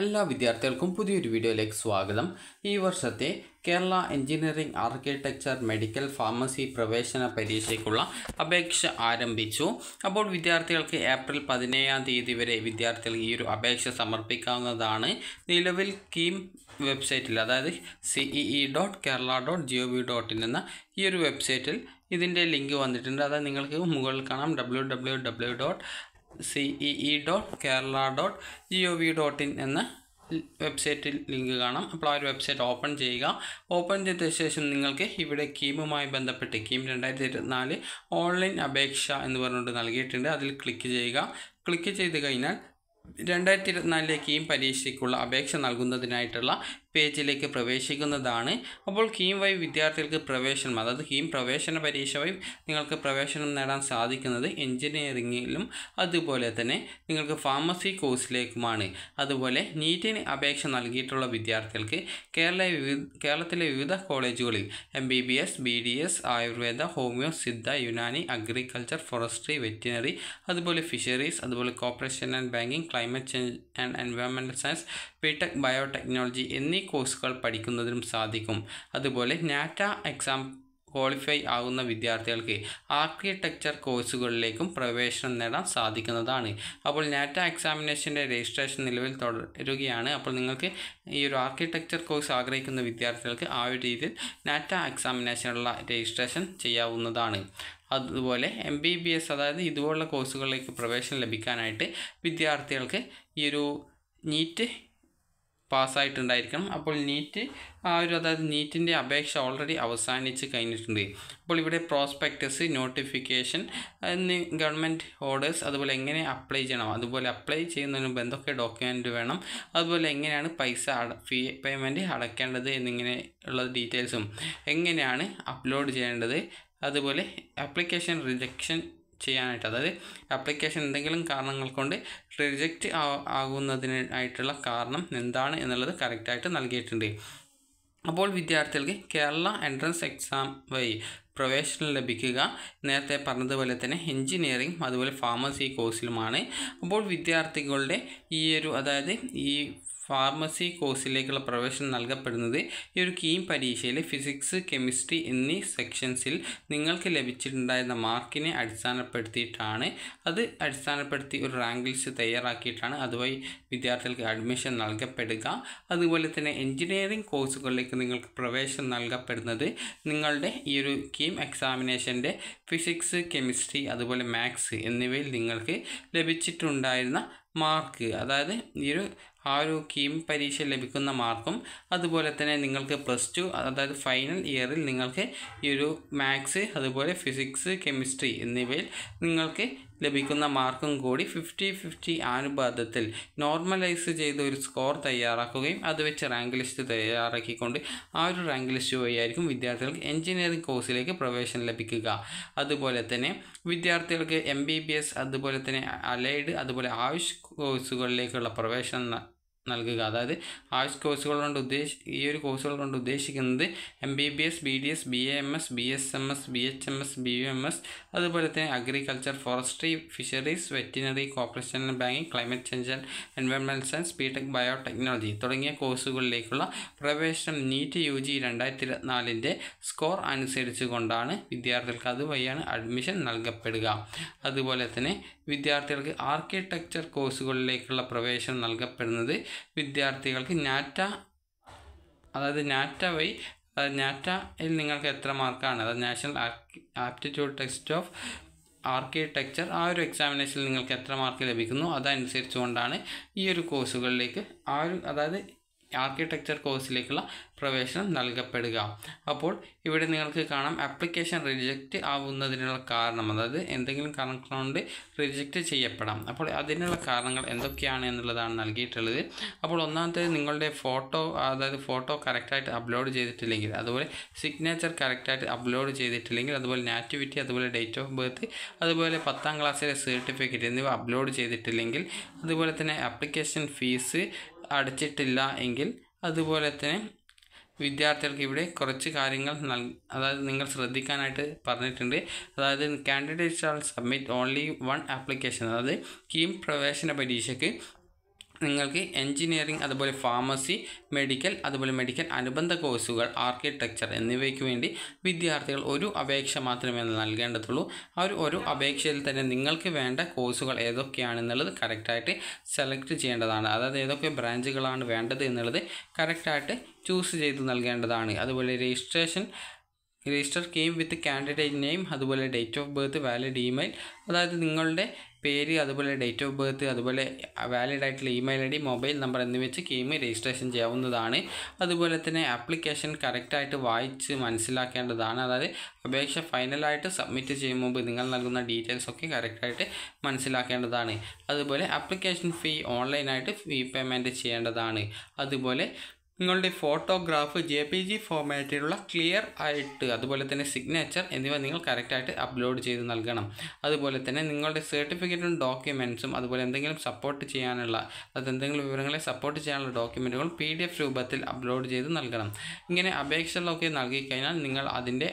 എല്ലാ വിദ്യാർത്ഥികൾക്കും പുതിയൊരു വീഡിയോയിലേക്ക് സ്വാഗതം ഈ വർഷത്തെ Kerala engineering architecture medical pharmacy പ്രവേശന പരീക്ഷയ്ക്കുള്ള അപേക്ഷ ആരംഭിച്ചു അപ്പോൾ വിദ്യാർത്ഥികൾക്ക് ഏപ്രിൽ പതിനേഴാം തീയതി വരെ വിദ്യാർത്ഥികൾ ഈ ഒരു അപേക്ഷ സമർപ്പിക്കാവുന്നതാണ് നിലവിൽ കീം വെബ്സൈറ്റിൽ അതായത് CEE dot Kerala dot G O V dot in എന്ന ഈ ഒരു വെബ്സൈറ്റിൽ ഇതിൻ്റെ ലിങ്ക് വന്നിട്ടുണ്ട് അതായത് നിങ്ങൾക്ക് മുകളിൽ കാണാം W W W dot C E E dot Kerala dot G O V dot in എന്ന വെബ്സൈറ്റിൽ ലിങ്ക് കാണാം അപ്പോൾ ആ ഒരു വെബ്സൈറ്റ് ഓപ്പൺ ചെയ്യുക ഓപ്പൺ ചെയ്ത ശേഷം നിങ്ങൾക്ക് ഇവിടെ കീമുമായി ബന്ധപ്പെട്ട് കീം രണ്ടായിരത്തി ഇരുപത്തിനാല് ഓൺലൈൻ അപേക്ഷ എന്ന് പറഞ്ഞുകൊണ്ട് നൽകിയിട്ടുണ്ട് അതിൽ ക്ലിക്ക് ചെയ്യുക ക്ലിക്ക് ചെയ്ത് കഴിഞ്ഞാൽ രണ്ടായിരത്തി ഇരുപത്തിനാലിലെ കീം പരീക്ഷയ്ക്കുള്ള അപേക്ഷ നൽകുന്നതിനായിട്ടുള്ള പേജിലേക്ക് പ്രവേശിക്കുന്നതാണ് അപ്പോൾ കീം വഴി വിദ്യാർത്ഥികൾക്ക് പ്രവേശനം അതായത് കീം പ്രവേശന പരീക്ഷ വഴി നിങ്ങൾക്ക് പ്രവേശനം നേടാൻ സാധിക്കുന്നത് എൻജിനീയറിങ്ങിലും അതുപോലെ തന്നെ നിങ്ങൾക്ക് ഫാർമസി കോഴ്സിലേക്കുമാണ് അതുപോലെ നീറ്റിന് അപേക്ഷ നൽകിയിട്ടുള്ള വിദ്യാർത്ഥികൾക്ക് കേരള കേരളത്തിലെ വിവിധ കോളേജുകളിൽ M B B S B D S Ayurveda homoeo Siddha Unani agriculture forestry veterinary അതുപോലെ ഫിഷറീസ് അതുപോലെ cooperation and banking climate change and environmental science B Tech biotechnology എന്നീ കോഴ്സുകൾ പഠിക്കുന്നതിനും സാധിക്കും അതുപോലെ നാറ്റ എക്സാം ക്വാളിഫൈ ആകുന്ന വിദ്യാർത്ഥികൾക്ക് ആർക്കിടെക്ചർ കോഴ്സുകളിലേക്കും പ്രവേശനം നേടാൻ സാധിക്കുന്നതാണ് അപ്പോൾ നാറ്റ എക്സാമിനേഷൻ്റെ രജിസ്ട്രേഷൻ നിലവിൽ തുടരുകയാണ് അപ്പോൾ നിങ്ങൾക്ക് ഈ ഒരു ആർക്കിടെക്ചർ കോഴ്സ് ആഗ്രഹിക്കുന്ന വിദ്യാർത്ഥികൾക്ക് ആ ഒരു രീതിയിൽ നാറ്റ എക്സാമിനേഷനുള്ള രജിസ്ട്രേഷൻ ചെയ്യാവുന്നതാണ് അതുപോലെ എം ബി ബി എസ് അതായത് ഇതുപോലുള്ള കോഴ്സുകളിലേക്ക് പ്രവേശനം ലഭിക്കാനായിട്ട് വിദ്യാർത്ഥികൾക്ക് ഈ ഒരു നീറ്റ് പാസ്സായിട്ടുണ്ടായിരിക്കണം അപ്പോൾ നീറ്റ് ആ ഒരു അതായത് നീറ്റിൻ്റെ അപേക്ഷ ഓൾറെഡി അവസാനിച്ച് കഴിഞ്ഞിട്ടുണ്ട് അപ്പോൾ ഇവിടെ പ്രോസ്പെക്ടസ് നോട്ടിഫിക്കേഷൻ എന്നീ ഗവൺമെൻറ് ഓർഡേഴ്സ് അതുപോലെ എങ്ങനെ അപ്ലൈ ചെയ്യണം അതുപോലെ അപ്ലൈ ചെയ്യുന്നതിന് മുമ്പ് എന്തൊക്കെ ഡോക്യുമെൻ്റ് വേണം അതുപോലെ എങ്ങനെയാണ് പൈസ ഫീ പേയ്മെൻറ്റ് അടയ്ക്കേണ്ടത് ഉള്ള ഡീറ്റെയിൽസും എങ്ങനെയാണ് അപ്ലോഡ് ചെയ്യേണ്ടത് അതുപോലെ ആപ്ലിക്കേഷൻ റിജക്ഷൻ ചെയ്യാനായിട്ട് അതായത് ആപ്ലിക്കേഷൻ എന്തെങ്കിലും കാരണങ്ങൾ കൊണ്ട് റിജക്റ്റ് ആകുന്നതിനായിട്ടുള്ള കാരണം എന്താണ് എന്നുള്ളത് കറക്റ്റായിട്ട് നൽകിയിട്ടുണ്ട് അപ്പോൾ വിദ്യാർത്ഥികൾക്ക് കേരള എൻട്രൻസ് എക്സാം വഴി പ്രവേശനം ലഭിക്കുക നേരത്തെ പറഞ്ഞതുപോലെ തന്നെ എഞ്ചിനീയറിംഗ് അതുപോലെ ഫാർമസി കോഴ്സിലുമാണ് അപ്പോൾ വിദ്യാർത്ഥികളുടെ ഈ ഒരു അതായത് ഈ ഫാർമസി കോഴ്സിലേക്കുള്ള പ്രവേശനം നൽകപ്പെടുന്നത് ഈ ഒരു കീം പരീക്ഷയിലെ ഫിസിക്സ് കെമിസ്ട്രി എന്നീ സെക്ഷൻസിൽ നിങ്ങൾക്ക് ലഭിച്ചിട്ടുണ്ടായിരുന്ന മാർക്കിനെ അടിസ്ഥാനപ്പെടുത്തിയിട്ടാണ് അത് അടിസ്ഥാനപ്പെടുത്തി ഒരു റാങ്ക് ലിസ്റ്റ് തയ്യാറാക്കിയിട്ടാണ് അതുവഴി വിദ്യാർത്ഥികൾക്ക് അഡ്മിഷൻ നൽകപ്പെടുക അതുപോലെ തന്നെ എഞ്ചിനീയറിംഗ് കോഴ്സുകളിലേക്ക് നിങ്ങൾക്ക് പ്രവേശനം നൽകപ്പെടുന്നത് നിങ്ങളുടെ ഈ ഒരു കീം എക്സാമിനേഷൻ്റെ ഫിസിക്സ് കെമിസ്ട്രി അതുപോലെ മാത്സ് എന്നിവയിൽ നിങ്ങൾക്ക് ലഭിച്ചിട്ടുണ്ടായിരുന്ന മാർക്ക് അതായത് ഈ ഒരു ആ ഒരു കീം പരീക്ഷ ലഭിക്കുന്ന മാർക്കും അതുപോലെ തന്നെ നിങ്ങൾക്ക് പ്ലസ് ടു അതായത് ഫൈനൽ ഇയറിൽ നിങ്ങൾക്ക് ഈ ഒരു മാത്സ് അതുപോലെ ഫിസിക്സ് കെമിസ്ട്രി എന്നിവയിൽ നിങ്ങൾക്ക് ലഭിക്കുന്ന മാർക്കും കൂടി ഫിഫ്റ്റി ഫിഫ്റ്റി അനുപാതത്തിൽ നോർമലൈസ് ചെയ്ത് ഒരു സ്കോർ തയ്യാറാക്കുകയും അത് വെച്ച് റാങ്ക് ലിസ്റ്റ് തയ്യാറാക്കിക്കൊണ്ട് ആ ഒരു റാങ്ക് ലിസ്റ്റ് വഴിയായിരിക്കും വിദ്യാർത്ഥികൾക്ക് എഞ്ചിനീയറിംഗ് കോഴ്സിലേക്ക് പ്രവേശനം ലഭിക്കുക അതുപോലെ തന്നെ വിദ്യാർത്ഥികൾക്ക് എം ബി ബി എസ് അതുപോലെ തന്നെ അലൈഡ് അതുപോലെ ആയുഷ് കോഴ്സുകളിലേക്കുള്ള പ്രവേശനം നൽകുക അതായത് ആയുഷ് കോഴ്സുകൾ കൊണ്ട് ഉദ്ദേശി ഈ ഒരു കോഴ്സുകൾ കൊണ്ട് ഉദ്ദേശിക്കുന്നത് M B B S B D S B A M S B S M S B H M S B U M S അതുപോലെ തന്നെ agriculture forestry fisheries veterinary corporation banking climate change and environment science B tech biotechnology തുടങ്ങിയ കോഴ്സുകളിലേക്കുള്ള പ്രവേശനം NEET U G രണ്ടായിരത്തി ഇരുപത്തിനാലിൻ്റെ score അനുസരിച്ച് കൊണ്ടാണ് വിദ്യാർത്ഥികൾക്ക് അതുവഴിയാണ് admission നൽകപ്പെടുക അതുപോലെ തന്നെ വിദ്യാർത്ഥികൾക്ക് ആർക്കിടെക്ചർ കോഴ്സുകളിലേക്കുള്ള പ്രവേശനം നൽകപ്പെടുന്നത് വിദ്യാർത്ഥികൾക്ക് നാറ്റ അതായത് നാറ്റ വൈ നാറ്റയിൽ നിങ്ങൾക്ക് എത്ര മാർക്കാണ് അതായത് national aptitude test of architecture ആ ഒരു എക്സാമിനേഷനിൽ നിങ്ങൾക്ക് എത്ര മാർക്ക് ലഭിക്കുന്നു അതനുസരിച്ചുകൊണ്ടാണ് ഈ ഒരു കോഴ്സുകളിലേക്ക് ആ ഒരു അതായത് ആർക്കിടെക്ചർ കോഴ്സിലേക്കുള്ള പ്രവേശനം നൽകപ്പെടുക അപ്പോൾ ഇവിടെ നിങ്ങൾക്ക് കാണാം ആപ്ലിക്കേഷൻ റിജക്റ്റ് ആവുന്നതിനുള്ള കാരണം അതായത് എന്തെങ്കിലും കൊണ്ട് റിജക്റ്റ് ചെയ്യപ്പെടാം അപ്പോൾ അതിനുള്ള കാരണങ്ങൾ എന്തൊക്കെയാണ് എന്നുള്ളതാണ് നൽകിയിട്ടുള്ളത് അപ്പോൾ ഒന്നാമത്തേത് നിങ്ങളുടെ ഫോട്ടോ അതായത് ഫോട്ടോ കറക്റ്റായിട്ട് അപ്ലോഡ് ചെയ്തിട്ടില്ലെങ്കിൽ അതുപോലെ സിഗ്നേച്ചർ കറക്റ്റായിട്ട് അപ്ലോഡ് ചെയ്തിട്ടില്ലെങ്കിൽ അതുപോലെ നാറ്റിവിറ്റി അതുപോലെ ഡേറ്റ് ഓഫ് ബർത്ത് അതുപോലെ പത്താം ക്ലാസ്സിലെ സർട്ടിഫിക്കറ്റ് എന്നിവ അപ്ലോഡ് ചെയ്തിട്ടില്ലെങ്കിൽ അതുപോലെ തന്നെ ആപ്ലിക്കേഷൻ ഫീസ് അടച്ചിട്ടില്ല എങ്കിൽ അതുപോലെ തന്നെ വിദ്യാർത്ഥികൾക്ക് ഇവിടെ കുറച്ച് കാര്യങ്ങൾ നൽ അതായത് നിങ്ങൾ ശ്രദ്ധിക്കാനായിട്ട് പറഞ്ഞിട്ടുണ്ട് അതായത് candidate shall submit only one application അതായത് കീം പ്രവേശന പരീക്ഷയ്ക്ക് നിങ്ങൾക്ക് എഞ്ചിനീയറിംഗ് അതുപോലെ ഫാർമസി മെഡിക്കൽ അതുപോലെ മെഡിക്കൽ അനുബന്ധ കോഴ്സുകൾ ആർക്കിടെക്ചർ എന്നിവയ്ക്ക് വേണ്ടി വിദ്യാർത്ഥികൾ ഒരു അപേക്ഷ മാത്രമേ നൽകേണ്ടതുള്ളൂ ആ ഒരു ഒരു അപേക്ഷയിൽ തന്നെ നിങ്ങൾക്ക് വേണ്ട കോഴ്സുകൾ ഏതൊക്കെയാണെന്നുള്ളത് കറക്റ്റായിട്ട് സെലക്ട് ചെയ്യേണ്ടതാണ് അതായത് ഏതൊക്കെ ബ്രാഞ്ചുകളാണ് വേണ്ടത് എന്നുള്ളത് കറക്റ്റായിട്ട് ചൂസ് ചെയ്ത് നൽകേണ്ടതാണ് അതുപോലെ registration register KEAM with candidate name അതുപോലെ date of birth valid email അതായത് നിങ്ങളുടെ പേര് അതുപോലെ ഡേറ്റ് ഓഫ് ബർത്ത് അതുപോലെ വാലിഡ് ആയിട്ടുള്ള email I D mobile number എന്നിവ വെച്ച് ഗെയിം രജിസ്ട്രേഷൻ ചെയ്യാവുന്നതാണ് അതുപോലെ തന്നെ ആപ്ലിക്കേഷൻ കറക്റ്റായിട്ട് വായിച്ച് മനസ്സിലാക്കേണ്ടതാണ് അതായത് അപേക്ഷ ഫൈനലായിട്ട് സബ്മിറ്റ് ചെയ്യും മുമ്പ് നിങ്ങൾ നൽകുന്ന ഡീറ്റെയിൽസ് ഒക്കെ കറക്റ്റായിട്ട് മനസ്സിലാക്കേണ്ടതാണ് അതുപോലെ ആപ്ലിക്കേഷൻ ഫീ ഓൺലൈനായിട്ട് ഫീ പേയ്മെൻറ്റ് ചെയ്യേണ്ടതാണ് അതുപോലെ നിങ്ങളുടെ ഫോട്ടോഗ്രാഫ് ജെ പി ജി ഫോമാറ്റിലുള്ള ക്ലിയർ ആയിട്ട് അതുപോലെ തന്നെ സിഗ്നേച്ചർ എന്നിവ നിങ്ങൾ കറക്റ്റായിട്ട് അപ്ലോഡ് ചെയ്ത് നൽകണം അതുപോലെ തന്നെ നിങ്ങളുടെ സർട്ടിഫിക്കറ്റും ഡോക്യുമെൻസും അതുപോലെ എന്തെങ്കിലും സപ്പോർട്ട് ചെയ്യാനുള്ള എന്തെങ്കിലും വിവരങ്ങളെ സപ്പോർട്ട് ചെയ്യാനുള്ള ഡോക്യുമെൻറ്റുകൾ പി ഡി എഫ് രൂപത്തിൽ അപ്ലോഡ് ചെയ്ത് നൽകണം ഇങ്ങനെ അപേക്ഷകളൊക്കെ നൽകിക്കഴിഞ്ഞാൽ നിങ്ങൾ അതിൻ്റെ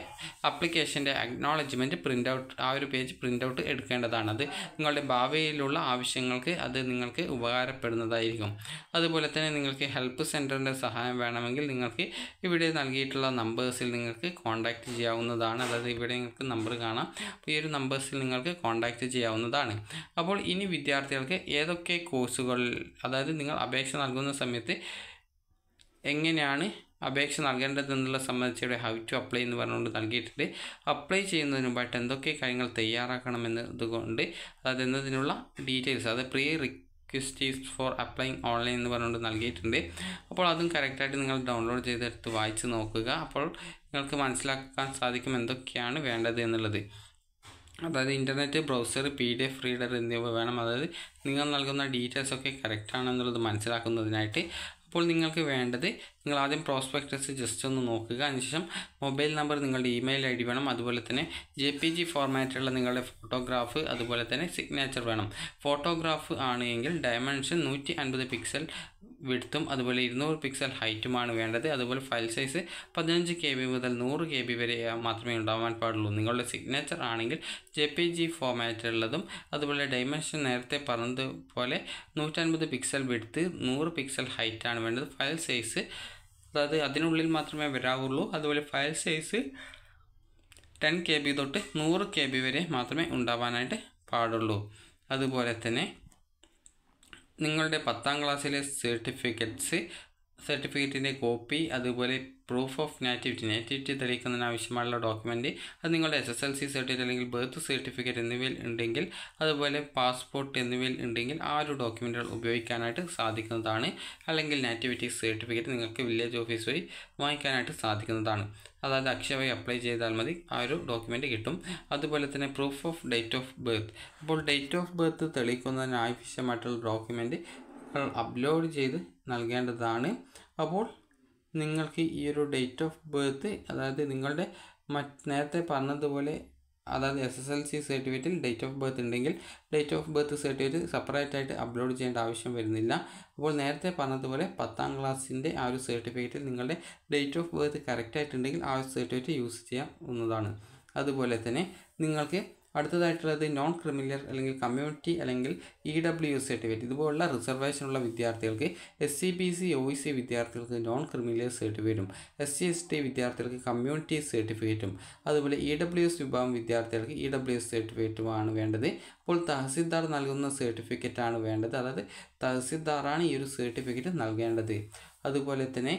അപ്ലിക്കേഷൻ്റെ അക്നോളജ്മെൻറ്റ് പ്രിൻ്റ് ഔട്ട് ആ ഒരു പേജ് പ്രിൻ്റ് ഔട്ട് എടുക്കേണ്ടതാണ് അത് നിങ്ങളുടെ ഭാവിയിലുള്ള ആവശ്യങ്ങൾക്ക് അത് നിങ്ങൾക്ക് ഉപകാരപ്പെടുന്നതായിരിക്കും അതുപോലെ തന്നെ നിങ്ങൾക്ക് ഹെൽപ്പ് സെൻറ്ററിൻ്റെ സഹായം സഹായം വേണമെങ്കിൽ നിങ്ങൾക്ക് ഇവിടെ നൽകിയിട്ടുള്ള നമ്പേഴ്സിൽ നിങ്ങൾക്ക് കോൺടാക്റ്റ് ചെയ്യാവുന്നതാണ് അതായത് ഇവിടെ നിങ്ങൾക്ക് നമ്പർ കാണാം അപ്പോൾ ഈ ഒരു നമ്പേഴ്സിൽ നിങ്ങൾക്ക് കോൺടാക്റ്റ് ചെയ്യാവുന്നതാണ് അപ്പോൾ ഇനി വിദ്യാർത്ഥികൾക്ക് ഏതൊക്കെ കോഴ്സുകൾ അതായത് നിങ്ങൾ അപേക്ഷ നൽകുന്ന സമയത്ത് എങ്ങനെയാണ് അപേക്ഷ നൽകേണ്ടതെന്നുള്ള ഇവിടെ ഹൗ ടു അപ്ലൈ എന്ന് പറഞ്ഞുകൊണ്ട് നൽകിയിട്ടുണ്ട് അപ്ലൈ ചെയ്യുന്നതിന് മുമ്പായിട്ട് എന്തൊക്കെ കാര്യങ്ങൾ തയ്യാറാക്കണമെന്ന് ഇതുകൊണ്ട് അതായത് എന്നതിനുള്ള ഡീറ്റെയിൽസ് അതായത് prerequisites for applying online എന്ന് പറഞ്ഞുകൊണ്ട് നൽകിയിട്ടുണ്ട് അപ്പോൾ അതും കറക്റ്റായിട്ട് നിങ്ങൾ ഡൗൺലോഡ് ചെയ്തെടുത്ത് വായിച്ച് നോക്കുക അപ്പോൾ നിങ്ങൾക്ക് മനസ്സിലാക്കാൻ സാധിക്കും എന്തൊക്കെയാണ് വേണ്ടത് എന്നുള്ളത് അതായത് internet browser P D F reader എന്നിവ വേണം അതായത് നിങ്ങൾ നൽകുന്ന ഡീറ്റെയിൽസ് ഒക്കെ കറക്റ്റ് ആണെന്നുള്ളത് മനസ്സിലാക്കുന്നതിനായിട്ട് അപ്പോൾ നിങ്ങൾക്ക് വേണ്ടത് നിങ്ങൾ ആദ്യം പ്രോസ്പെക്ടസ് ജസ്റ്റ് ഒന്ന് നോക്കുക അതിനുശേഷം മൊബൈൽ നമ്പർ നിങ്ങളുടെ ഇമെയിൽ ഐ ഡി വേണം അതുപോലെ തന്നെ ജെ പി ജി ഫോർമാറ്റിലുള്ള നിങ്ങളുടെ ഫോട്ടോഗ്രാഫ് അതുപോലെ തന്നെ സിഗ്നേച്ചർ വേണം ഫോട്ടോഗ്രാഫ് ആണെങ്കിൽ ഡയമെൻഷൻ നൂറ്റി അൻപത് പിക്സൽ വിടുത്തും അതുപോലെ ഇരുന്നൂറ് പിക്സൽ ഹൈറ്റുമാണ് വേണ്ടത് അതുപോലെ ഫയൽ സൈസ് പതിനഞ്ച് കെ ബി മുതൽ നൂറ് കെ ബി വരെ മാത്രമേ ഉണ്ടാവാൻ പാടുള്ളൂ നിങ്ങളുടെ സിഗ്നേച്ചർ ആണെങ്കിൽ ജെ പി ജി ഫോമാറ്റുള്ളതും അതുപോലെ ഡൈമെൻഷൻ നേരത്തെ പറഞ്ഞതുപോലെ നൂറ്റൻപത് പിക്സൽ വിടുത്ത് നൂറ് പിക്സൽ ഹൈറ്റാണ് വേണ്ടത് ഫയൽ സൈസ് അതായത് അതിനുള്ളിൽ മാത്രമേ വരാവുള്ളൂ അതുപോലെ file size ten K B തൊട്ട് നൂറ് കെ ബി വരെ മാത്രമേ ഉണ്ടാവാനായിട്ട് പാടുള്ളൂ അതുപോലെ തന്നെ നിങ്ങളുടെ പത്താം ക്ലാസ്സിലെ സർട്ടിഫിക്കറ്റ്സ് സർട്ടിഫിക്കറ്റിൻ്റെ കോപ്പി അതുപോലെ പ്രൂഫ് ഓഫ് നാറ്റിവിറ്റി നാറ്റിവിറ്റി ആവശ്യമായുള്ള ഡോക്യുമെൻറ്റ് അത് നിങ്ങളുടെ S S L C certificate അല്ലെങ്കിൽ ബർത്ത് സർട്ടിഫിക്കറ്റ് എന്നിവയിൽ ഉണ്ടെങ്കിൽ അതുപോലെ പാസ്പോർട്ട് എന്നിവയിൽ ഉണ്ടെങ്കിൽ ആ ഒരു ഡോക്യുമെൻറ്റുകൾ ഉപയോഗിക്കാനായിട്ട് സാധിക്കുന്നതാണ് അല്ലെങ്കിൽ നാറ്റിവിറ്റി സർട്ടിഫിക്കറ്റ് നിങ്ങൾക്ക് വില്ലേജ് ഓഫീസ് വഴി വാങ്ങിക്കാനായിട്ട് സാധിക്കുന്നതാണ് അതായത് അക്ഷയവായി അപ്ലൈ ചെയ്താൽ മതി ആ ഒരു ഡോക്യുമെൻറ്റ് കിട്ടും അതുപോലെ തന്നെ proof of date of birth അപ്പോൾ ഡേറ്റ് ഓഫ് ബർത്ത് തെളിയിക്കുന്നതിന് ആവശ്യമായിട്ടുള്ള ഡോക്യുമെൻറ്റ് അപ്ലോഡ് ചെയ്ത് നൽകേണ്ടതാണ് അപ്പോൾ നിങ്ങൾക്ക് ഈ ഒരു ഡേറ്റ് ഓഫ് ബർത്ത് അതായത് നിങ്ങളുടെ മറ്റ് നേരത്തെ പറഞ്ഞതുപോലെ അതായത് എസ് എസ് എൽ സി സർട്ടിഫിക്കറ്റിൽ ഡേറ്റ് ഓഫ് ബർത്ത് ഉണ്ടെങ്കിൽ date of birth certificate separate ആയിട്ട് അപ്ലോഡ് ചെയ്യേണ്ട ആവശ്യം വരുന്നില്ല അപ്പോൾ നേരത്തെ പറഞ്ഞതുപോലെ പത്താം ക്ലാസ്സിൻ്റെ ആ ഒരു സർട്ടിഫിക്കറ്റിൽ നിങ്ങളുടെ ഡേറ്റ് ഓഫ് ബർത്ത് കറക്റ്റ് ആയിട്ടുണ്ടെങ്കിൽ ആ ഒരു സർട്ടിഫിക്കറ്റ് യൂസ് ചെയ്യാവുന്നതാണ് അതുപോലെ തന്നെ നിങ്ങൾക്ക് അടുത്തതായിട്ടുള്ളത് നോൺ ക്രിമിനൽ അല്ലെങ്കിൽ കമ്മ്യൂണിറ്റി അല്ലെങ്കിൽ ഇ ഡബ്ല്യു സർട്ടിഫിക്കറ്റ് ഇതുപോലുള്ള റിസർവേഷനുള്ള വിദ്യാർത്ഥികൾക്ക് S C B C O C വിദ്യാർത്ഥികൾക്ക് നോൺ ക്രിമിനൽ സർട്ടിഫിക്കറ്റും എസ് സി എസ് ടി വിദ്യാർത്ഥികൾക്ക് കമ്മ്യൂണിറ്റി സർട്ടിഫിക്കറ്റും അതുപോലെ ഇ ഡബ്ല്യു എസ് വിഭാഗം വിദ്യാർത്ഥികൾക്ക് ഇ ഡബ്ല്യു എസ് സർട്ടിഫിക്കറ്റുമാണ് വേണ്ടത് അപ്പോൾ തഹസിൽദാർ നൽകുന്ന സർട്ടിഫിക്കറ്റാണ് വേണ്ടത് അതായത് തഹസീൽദാറാണ് ഈ ഒരു സർട്ടിഫിക്കറ്റ് നൽകേണ്ടത് അതുപോലെ തന്നെ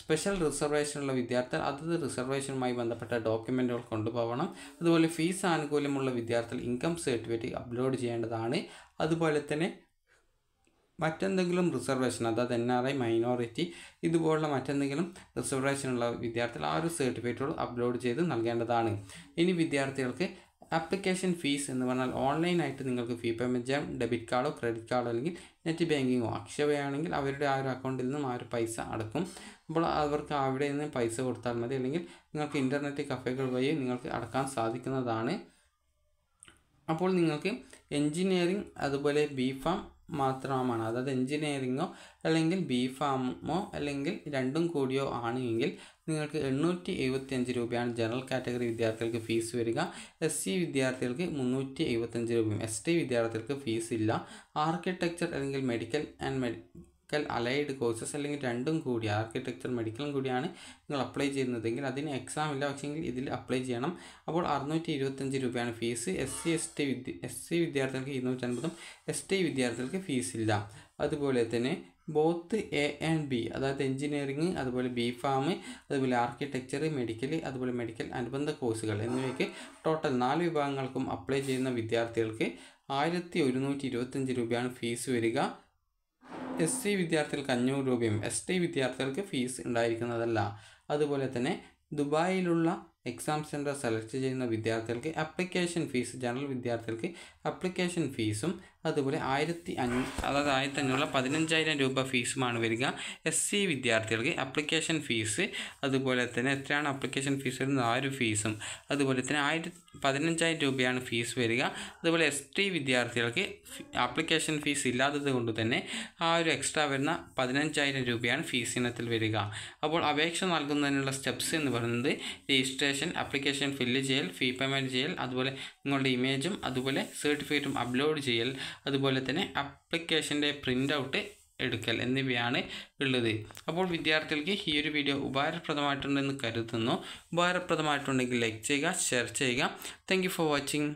സ്പെഷ്യൽ റിസർവേഷനുള്ള വിദ്യാർത്ഥികൾ അതത് റിസർവേഷനുമായി ബന്ധപ്പെട്ട ഡോക്യുമെൻറ്റുകൾ കൊണ്ടുപോകണം അതുപോലെ ഫീസ് ആനുകൂല്യമുള്ള വിദ്യാർത്ഥികൾ ഇൻകം സർട്ടിഫിക്കറ്റ് അപ്ലോഡ് ചെയ്യേണ്ടതാണ് അതുപോലെ തന്നെ മറ്റെന്തെങ്കിലും റിസർവേഷൻ അതായത് എൻ ആർ ഐ മൈനോറിറ്റി ഇതുപോലുള്ള മറ്റെന്തെങ്കിലും റിസർവേഷനുള്ള വിദ്യാർത്ഥികൾ ആ ഒരു സർട്ടിഫിക്കറ്റുകൾ അപ്ലോഡ് ചെയ്ത് നൽകേണ്ടതാണ് ഇനി വിദ്യാർത്ഥികൾക്ക് ആപ്ലിക്കേഷൻ ഫീസ് എന്ന് പറഞ്ഞാൽ ഓൺലൈനായിട്ട് നിങ്ങൾക്ക് ഫീ പേയ്മെൻറ്റ് ചെയ്യാം ഡെബിറ്റ് കാർഡോ ക്രെഡിറ്റ് കാർഡോ അല്ലെങ്കിൽ നെറ്റ് ബാങ്കിങ്ങോ അക്ഷയയാണെങ്കിൽ അവരുടെ ആ ഒരു അക്കൗണ്ടിൽ നിന്നും ആ ഒരു പൈസ അടക്കും അപ്പോൾ അവർക്ക് അവിടെ നിന്ന് പൈസ കൊടുത്താൽ മതി അല്ലെങ്കിൽ നിങ്ങൾക്ക് ഇൻ്റർനെറ്റ് കഫേകൾ വഴി നിങ്ങൾക്ക് അടക്കാൻ സാധിക്കുന്നതാണ് അപ്പോൾ നിങ്ങൾക്ക് എൻജിനീയറിംഗ് അതുപോലെ ബി ഫാം മാത്രമാണ് അതായത് എൻജിനീയറിങ്ങോ അല്ലെങ്കിൽ ബി ഫാമോ അല്ലെങ്കിൽ രണ്ടും കൂടിയോ ആണെങ്കിൽ നിങ്ങൾക്ക് എണ്ണൂറ്റി അഞ്ച് രൂപയാണ് ജനറൽ കാറ്റഗറി വിദ്യാർത്ഥികൾക്ക് ഫീസ് വരിക എസ് സി വിദ്യാർത്ഥികൾക്ക് മുന്നൂറ്റി എഴുപത്തഞ്ച് രൂപയും എസ് ടി വിദ്യാർത്ഥികൾക്ക് ഫീസ് ഇല്ല ആർക്കിടെക്ചർ അല്ലെങ്കിൽ medical and medi medical allied courses അല്ലെങ്കിൽ രണ്ടും കൂടി ആർക്കിടെക്ചർ മെഡിക്കലും കൂടിയാണ് നിങ്ങൾ അപ്ലൈ ചെയ്യുന്നതെങ്കിൽ അതിന് എക്സാം ഇല്ല പക്ഷേങ്കിൽ ഇതിൽ അപ്ലൈ ചെയ്യണം അപ്പോൾ അറുന്നൂറ്റി ഇരുപത്തഞ്ച് രൂപയാണ് fees S C S T വിദ്യ എസ് സി വിദ്യാർത്ഥികൾക്ക് ഇരുന്നൂറ്റൻപതും എസ് ടി വിദ്യാർത്ഥികൾക്ക് ഇല്ല അതുപോലെ തന്നെ ബോത്ത് എ ആൻഡ് ബി അതായത് എഞ്ചിനീയറിംഗ് അതുപോലെ ബി ഫാം അതുപോലെ ആർക്കിടെക്ചർ മെഡിക്കൽ അതുപോലെ മെഡിക്കൽ അനുബന്ധ കോഴ്സുകൾ എന്നിവയ്ക്ക് ടോട്ടൽ നാല് വിഭാഗങ്ങൾക്കും അപ്ലൈ ചെയ്യുന്ന വിദ്യാർത്ഥികൾക്ക് ആയിരത്തി ഒരുന്നൂറ്റി ഇരുപത്തഞ്ച് രൂപയാണ് ഫീസ് വരിക എസ് സി വിദ്യാർത്ഥികൾക്ക് അഞ്ഞൂറ് രൂപയും എസ് ടി വിദ്യാർത്ഥികൾക്ക് ഫീസ് ഉണ്ടായിരിക്കുന്നതല്ല അതുപോലെ തന്നെ ദുബായിലുള്ള എക്സാം സെൻറ്റർ സെലക്ട് ചെയ്യുന്ന വിദ്യാർത്ഥികൾക്ക് അപ്ലിക്കേഷൻ ഫീസ് ജനറൽ വിദ്യാർത്ഥികൾക്ക് അപ്ലിക്കേഷൻ ഫീസും അതുപോലെ ആയിരത്തി അഞ്ഞൂ അതായത് ആയിരത്തി അഞ്ഞൂറ് പതിനഞ്ചായിരം രൂപ ഫീസുമാണ് വരിക എസ് സി വിദ്യാർത്ഥികൾക്ക് അപ്ലിക്കേഷൻ ഫീസ് അതുപോലെ തന്നെ എത്രയാണ് അപ്ലിക്കേഷൻ ഫീസ് വരുന്നത് ആ ഒരു ഫീസും അതുപോലെ തന്നെ ആയിരത്തി പതിനഞ്ചായിരം രൂപയാണ് ഫീസ് വരിക അതുപോലെ എസ് ടി വിദ്യാർത്ഥികൾക്ക് അപ്ലിക്കേഷൻ ഫീസ് ഇല്ലാത്തത് കൊണ്ട് തന്നെ ആ ഒരു എക്സ്ട്രാ വരുന്ന പതിനഞ്ചായിരം രൂപയാണ് ഫീസ് ഇനത്തിൽ വരിക അപ്പോൾ അപേക്ഷ നൽകുന്നതിനുള്ള സ്റ്റെപ്സ് എന്ന് പറയുന്നത് രജിസ്ട്രേഷൻ അപ്ലിക്കേഷൻ ഫില്ല് ചെയ്യൽ ഫീ പേയ്മെൻറ്റ് ചെയ്യൽ അതുപോലെ നിങ്ങളുടെ ഇമേജും അതുപോലെ സർട്ടിഫിക്കറ്റ് സർട്ടിഫിക്കറ്റും അപ്ലോഡ് ചെയ്യൽ അതുപോലെ തന്നെ അപ്ലിക്കേഷൻ്റെ പ്രിൻ്റ് ഔട്ട് എടുക്കൽ എന്നിവയാണ് ഉള്ളത് അപ്പോൾ വിദ്യാർത്ഥികൾക്ക് ഈ ഒരു വീഡിയോ ഉപകാരപ്രദമായിട്ടുണ്ടെന്ന് കരുതുന്നു ഉപകാരപ്രദമായിട്ടുണ്ടെങ്കിൽ ലൈക്ക് ചെയ്യുക ഷെയർ ചെയ്യുക താങ്ക് ഫോർ വാച്ചിങ്